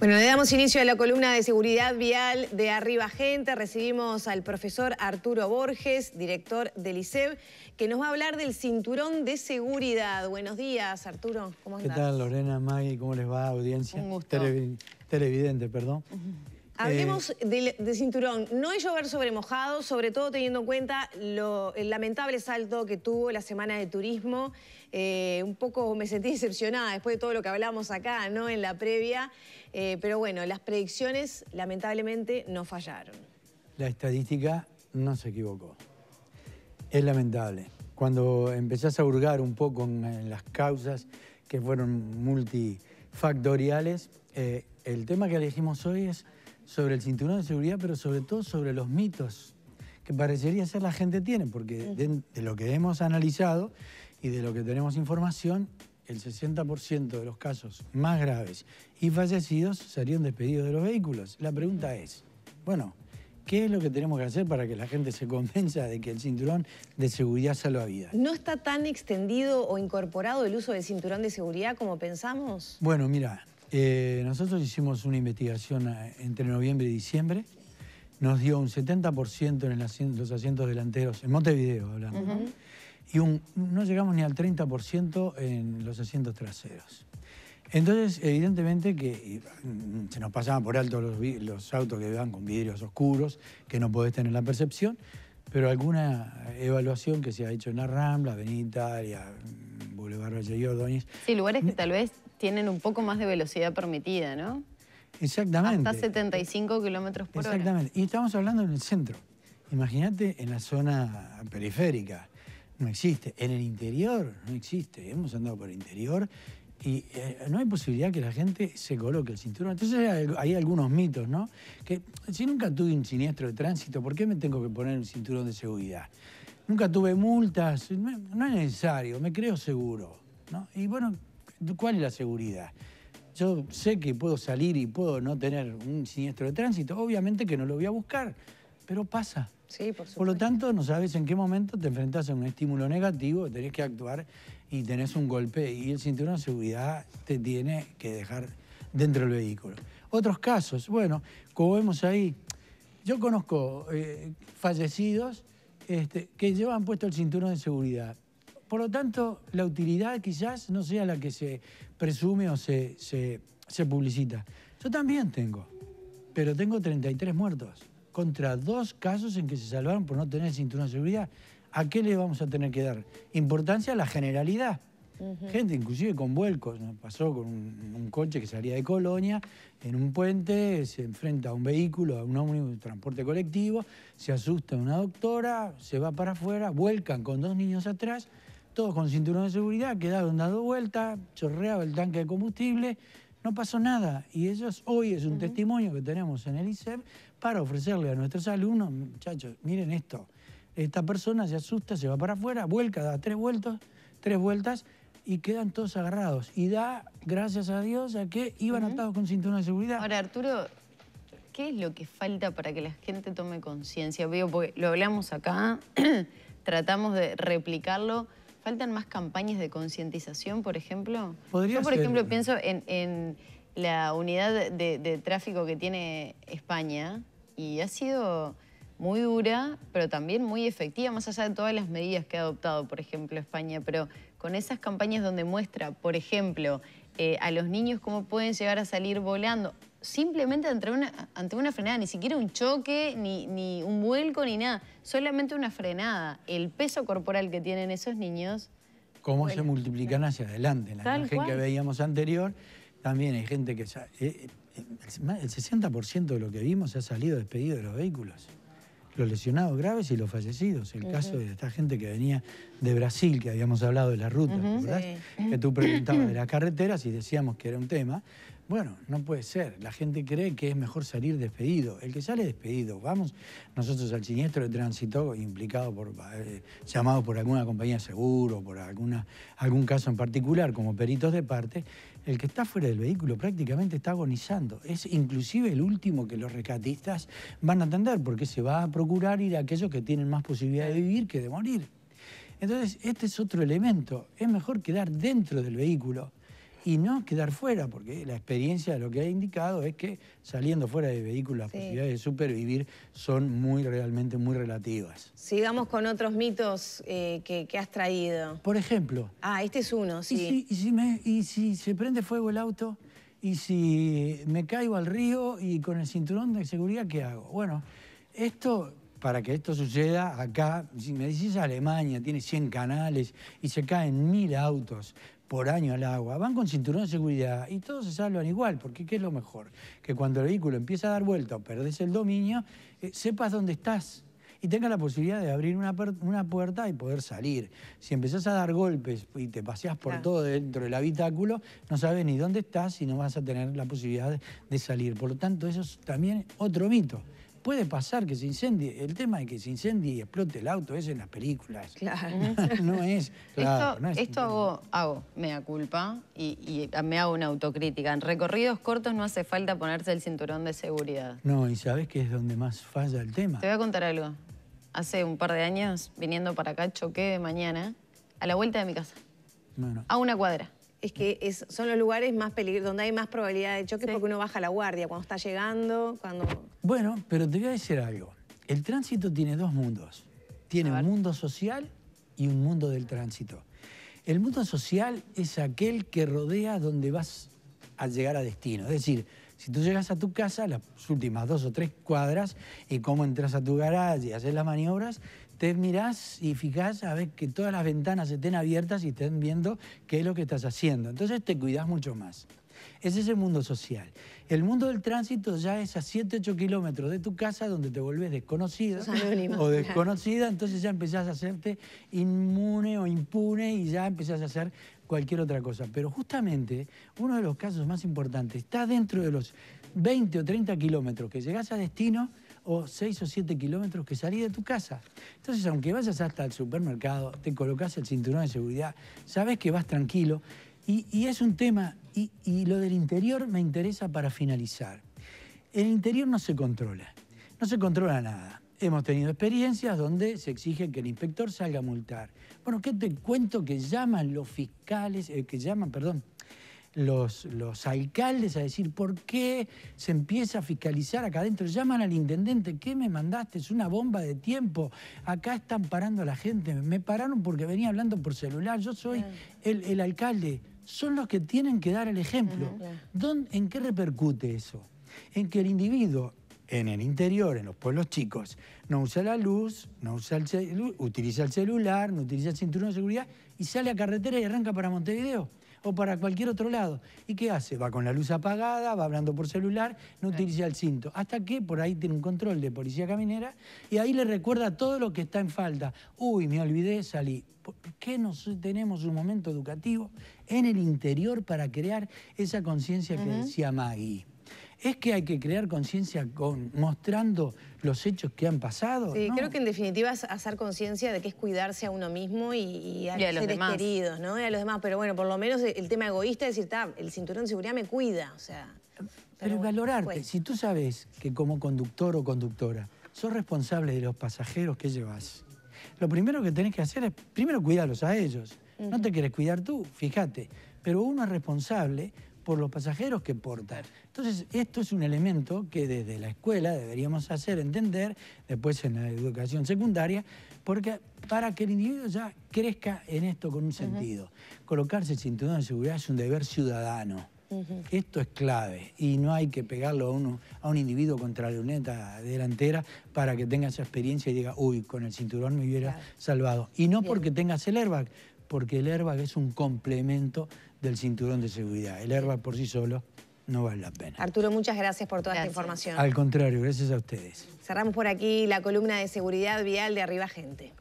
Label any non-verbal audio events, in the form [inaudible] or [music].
Bueno, le damos inicio a la columna de seguridad vial de Arriba Gente. Recibimos al profesor Arturo Borges, director del ISEB, que nos va a hablar del cinturón de seguridad. Buenos días, Arturo. ¿Cómo estás? ¿Qué tal, Lorena, Maggie? ¿Cómo les va, audiencia? Un gusto. Televidente, perdón. Hablemos eh, de, cinturón. No es llover sobre mojado, sobre todo teniendo en cuenta el lamentable salto que tuvo la semana de turismo. Eh, un poco me sentí decepcionada después de todo lo que hablamos acá, ¿no? En la previa. Eh, pero bueno, las predicciones lamentablemente no fallaron. La estadística no se equivocó. Es lamentable. Cuando empezás a hurgar un poco en las causas que fueron multifactoriales, el tema que elegimos hoy es sobre el cinturón de seguridad, pero sobre todo sobre los mitos que parecería ser la gente tiene, porque de, lo que hemos analizado y de lo que tenemos información, el 60% de los casos más graves y fallecidos serían despedidos de los vehículos. La pregunta es, bueno, ¿Qué es lo que tenemos que hacer para que la gente se convenza de que el cinturón de seguridad salva vidas? ¿No está tan extendido o incorporado el uso del cinturón de seguridad como pensamos? Bueno, mira, eh, nosotros hicimos una investigación eh, entre noviembre y diciembre. Nos dio un 70% en los asientos delanteros, en Montevideo hablando, y no llegamos ni al 30% en los asientos traseros. Entonces, evidentemente que mm, se nos pasaban por alto los, autos que van con vidrios oscuros, que no podés tener la percepción. Pero alguna evaluación que se ha hecho en la Rambla, Avenida Italia, Boulevard Valle y Ordóñez... Sí, lugares que tal vez tienen un poco más de velocidad permitida, ¿no? Exactamente. Hasta 75 kilómetros por hora. Exactamente. Y estamos hablando en el centro. Imagínate en la zona periférica. No existe. En el interior no existe. Hemos andado por el interior y eh, no hay posibilidad que la gente se coloque el cinturón. Entonces hay, algunos mitos, ¿no? Que si nunca tuve un siniestro de tránsito, ¿por qué me tengo que poner un cinturón de seguridad? Nunca tuve multas, no, es necesario, me creo seguro. ¿no? Y bueno, ¿cuál es la seguridad? Yo sé que puedo salir y puedo no tener un siniestro de tránsito, obviamente que no lo voy a buscar, pero pasa. Sí, por, por lo tanto, no sabes en qué momento te enfrentas a un estímulo negativo, tenés que actuar y tenés un golpe y el cinturón de seguridad te tiene que dejar dentro del vehículo. Otros casos, bueno, como vemos ahí, yo conozco eh, fallecidos este, que llevan puesto el cinturón de seguridad. Por lo tanto, la utilidad quizás no sea la que se presume o se, se, publicita. Yo también tengo, pero tengo 33 muertos contra dos casos en que se salvaron por no tener cinturón de seguridad. ¿a qué le vamos a tener que dar importancia? A la generalidad. Gente, inclusive con vuelcos, pasó con un, coche que salía de Colonia, en un puente, se enfrenta a un vehículo, a un ómnibus de transporte colectivo, se asusta una doctora, se va para afuera, vuelcan con dos niños atrás, todos con cinturón de seguridad, quedaron dando vueltas, chorreaba el tanque de combustible, no pasó nada. Y eso hoy es un testimonio que tenemos en el ISEP para ofrecerle a nuestros alumnos, muchachos, miren esto, esta persona se asusta, se va para afuera, vuelca, da tres vueltas, tres vueltas y quedan todos agarrados. Y da, gracias a Dios, a que iban atados con cinturón de seguridad. Ahora, Arturo, ¿qué es lo que falta para que la gente tome conciencia? porque lo hablamos acá, [clears throat] tratamos de replicarlo. ¿Faltan más campañas de concientización, por ejemplo? Yo, por ejemplo, pienso en, la unidad de, tráfico que tiene España y ha sido muy dura, pero también muy efectiva, más allá de todas las medidas que ha adoptado, por ejemplo, España, pero con esas campañas donde muestra, por ejemplo, eh, a los niños cómo pueden llegar a salir volando, simplemente ante una, ante una frenada, ni siquiera un choque, ni, un vuelco, ni nada, solamente una frenada. El peso corporal que tienen esos niños... Cómo se multiplican hacia adelante. En la imagen que veíamos anterior, también hay gente que... Eh, eh, el 60% de lo que vimos se ha salido despedido de los vehículos los lesionados graves y los fallecidos. El caso de esta gente que venía de Brasil, que habíamos hablado de la ruta, ¿verdad? Que tú preguntabas de [clears throat] las carreteras y decíamos que era un tema. Bueno, no puede ser. La gente cree que es mejor salir despedido. El que sale despedido, vamos nosotros al siniestro de tránsito implicado por, eh, llamado por alguna compañía de seguro, por alguna, algún caso en particular, como peritos de parte, el que está fuera del vehículo prácticamente está agonizando. Es inclusive el último que los rescatistas van a atender, porque se va a procurar ir a aquellos que tienen más posibilidad de vivir que de morir. Entonces, este es otro elemento. Es mejor quedar dentro del vehículo y no quedar fuera, porque la experiencia lo que ha indicado es que saliendo fuera de vehículos las posibilidades de supervivir son muy realmente muy relativas. Sigamos con otros mitos eh, que, has traído. Por ejemplo. Ah, este es uno, sí. ¿Y si, y si se prende fuego el auto? ¿Y si me caigo al río y con el cinturón de seguridad qué hago? Bueno, esto para que esto suceda acá, si me decís Alemania, tiene 100 canales y se caen mil autos, por año al agua, van con cinturón de seguridad y todos se salvan igual, porque ¿qué es lo mejor? Que cuando el vehículo empieza a dar vuelta o perdés el dominio, eh, sepas dónde estás y tengas la posibilidad de abrir una, puerta y poder salir. Si empezás a dar golpes y te paseás por todo dentro del habitáculo, no sabes ni dónde estás y no vas a tener la posibilidad de salir. Por lo tanto, eso es también otro mito puede pasar que se incendie. El tema de que se incendie y explote el auto es en las películas. Claro. [laughs] no es. esto, esto hago, hago, mea culpa y, me hago una autocrítica. En recorridos cortos no hace falta ponerse el cinturón de seguridad. No, y sabes que es donde más falla el tema. Te voy a contar algo. Hace un par de años, viniendo para acá, choqué de mañana a la vuelta de mi casa. Bueno. A una cuadra es que son los lugares más peligrosos, donde hay más probabilidad de choque porque uno baja la guardia cuando está llegando, cuando... Bueno, pero te voy a decir algo. El tránsito tiene dos mundos. Tiene un mundo social y un mundo del tránsito. El mundo social es aquel que rodea donde vas a llegar a destino. Es decir, si tú llegas a tu casa, las últimas dos o tres cuadras, y cómo entras a tu garage y haces las maniobras, te mirás y fijás a ver que todas las ventanas estén abiertas y estén viendo qué es lo que estás haciendo. Entonces te cuidás mucho más. Ese es el mundo social. El mundo del tránsito ya es a 7, 8 kilómetros de tu casa donde te volvés desconocida o desconocida, entonces ya empezás a hacerte inmune o impune y ya empezás a hacer cualquier otra cosa. Pero justamente uno de los casos más importantes está dentro de los 20 o 30 kilómetros que llegás a destino o seis o siete kilómetros que salí de tu casa. Entonces, aunque vayas hasta el supermercado, te colocas el cinturón de seguridad, sabes que vas tranquilo. Y, es un tema, y, lo del interior me interesa para finalizar. El interior no se controla, no se controla nada. Hemos tenido experiencias donde se exige que el inspector salga a multar. Bueno, ¿qué te cuento que llaman los fiscales, eh, que llaman, perdón, los, alcaldes a decir por qué se empieza a fiscalizar acá adentro. Llaman al intendente, ¿qué me mandaste? Es una bomba de tiempo. Acá están parando a la gente. Me pararon porque venía hablando por celular. Yo soy el, alcalde. Son los que tienen que dar el ejemplo. ¿En qué repercute eso? En que el individuo en el interior, en los pueblos chicos, no usa la luz, no usa utiliza el celular, no utiliza el cinturón de seguridad y sale a carretera y arranca para Montevideo o para cualquier otro lado. ¿Y qué hace? Va con la luz apagada, va hablando por celular, no utiliza el cinto. Hasta que por ahí tiene un control de policía caminera y ahí le recuerda todo lo que está en falta. Uy, me olvidé, salí. ¿Por qué no tenemos un momento educativo en el interior para crear esa conciencia que decía Maggie? es que hay que crear conciencia con, mostrando los hechos que han pasado. Sí, creo que en definitiva es hacer conciencia de que es cuidarse a uno mismo y, a, los seres queridos, ¿no? Y a los demás. Pero bueno, por lo menos el tema egoísta es decir, el cinturón de seguridad me cuida, o sea... Pero, valorarte, pues. si tú sabes que como conductor o conductora sos responsable de los pasajeros que llevas, lo primero que tenés que hacer es, primero cuidarlos a ellos. No te quieres cuidar tú, fíjate. Pero uno es responsable por los pasajeros que portan. Entonces, esto es un elemento que desde la escuela deberíamos hacer entender, después en la educación secundaria, porque para que el individuo ya crezca en esto con un sentido. Colocarse el cinturón de seguridad es un deber ciudadano. Esto es clave y no hay que pegarlo a, uno, a un individuo contra la luneta delantera para que tenga esa experiencia y diga, uy, con el cinturón me hubiera salvado. Y no porque tengas el airbag, porque el airbag es un complemento del cinturón de seguridad. El airbag por sí solo no vale la pena. Arturo, muchas gracias por toda esta información. Al contrario, gracias a ustedes. Cerramos por aquí la columna de seguridad vial de Arriba Gente.